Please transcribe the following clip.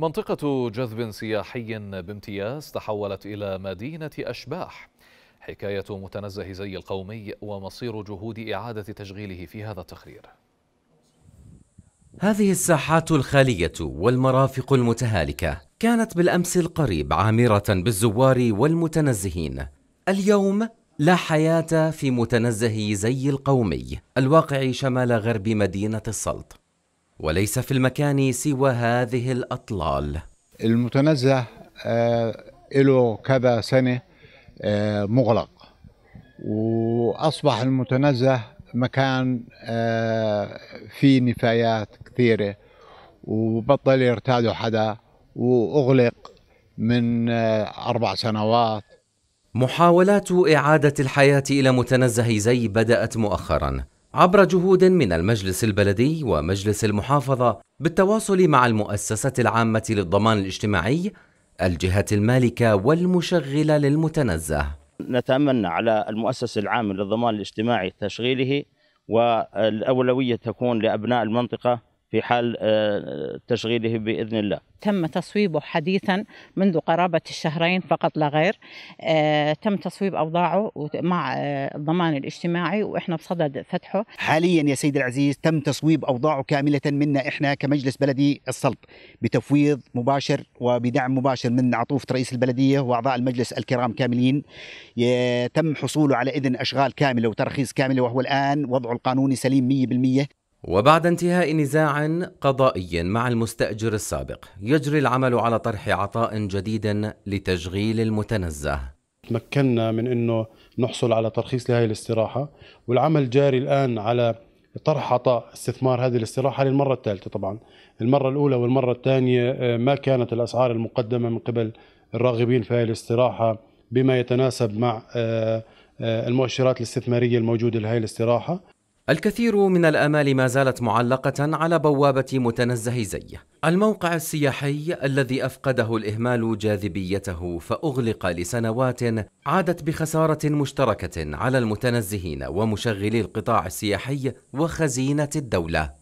منطقة جذب سياحي بامتياز تحولت إلى مدينة أشباح حكاية متنزه زي القومي ومصير جهود إعادة تشغيله في هذا التقرير هذه الساحات الخالية والمرافق المتهالكة كانت بالأمس القريب عامرة بالزوار والمتنزهين اليوم لا حياة في متنزه زي القومي الواقع شمال غرب مدينة السلط وليس في المكان سوى هذه الأطلال المتنزه له آه، كذا سنة آه، مغلق وأصبح المتنزه مكان آه، فيه نفايات كثيرة وبطل يرتاده حدا وأغلق من أربع سنوات محاولات إعادة الحياة إلى متنزه زي بدأت مؤخراً عبر جهود من المجلس البلدي ومجلس المحافظة بالتواصل مع المؤسسة العامة للضمان الاجتماعي الجهة المالكة والمشغلة للمتنزه. نتمنى على المؤسس العام للضمان الاجتماعي تشغيله والأولوية تكون لأبناء المنطقة في حال آه، تشغيله باذن الله. تم تصويبه حديثا منذ قرابه الشهرين فقط لا غير. آه، تم تصويب اوضاعه مع آه، الضمان الاجتماعي واحنا بصدد فتحه. حاليا يا سيد العزيز تم تصويب اوضاعه كامله منا احنا كمجلس بلدي السلط بتفويض مباشر وبدعم مباشر من عطوفه رئيس البلديه واعضاء المجلس الكرام كاملين. تم حصوله على اذن اشغال كامله وترخيص كامله وهو الان وضعه القانوني سليم 100%. وبعد انتهاء نزاع قضائي مع المستأجر السابق يجري العمل على طرح عطاء جديد لتشغيل المتنزه تمكنا من أنه نحصل على ترخيص لهذه الاستراحة والعمل جاري الآن على طرح عطاء استثمار هذه الاستراحة للمرة الثالثة طبعا المرة الأولى والمرة الثانية آه، ما كانت الأسعار المقدمة من قبل الراغبين في هذه الاستراحة بما يتناسب مع آه، آه، المؤشرات الاستثمارية الموجودة لهذه الاستراحة الكثير من الآمال ما زالت معلقة على بوابة متنزه زيه الموقع السياحي الذي أفقده الإهمال جاذبيته فأغلق لسنوات عادت بخسارة مشتركة على المتنزهين ومشغلي القطاع السياحي وخزينة الدولة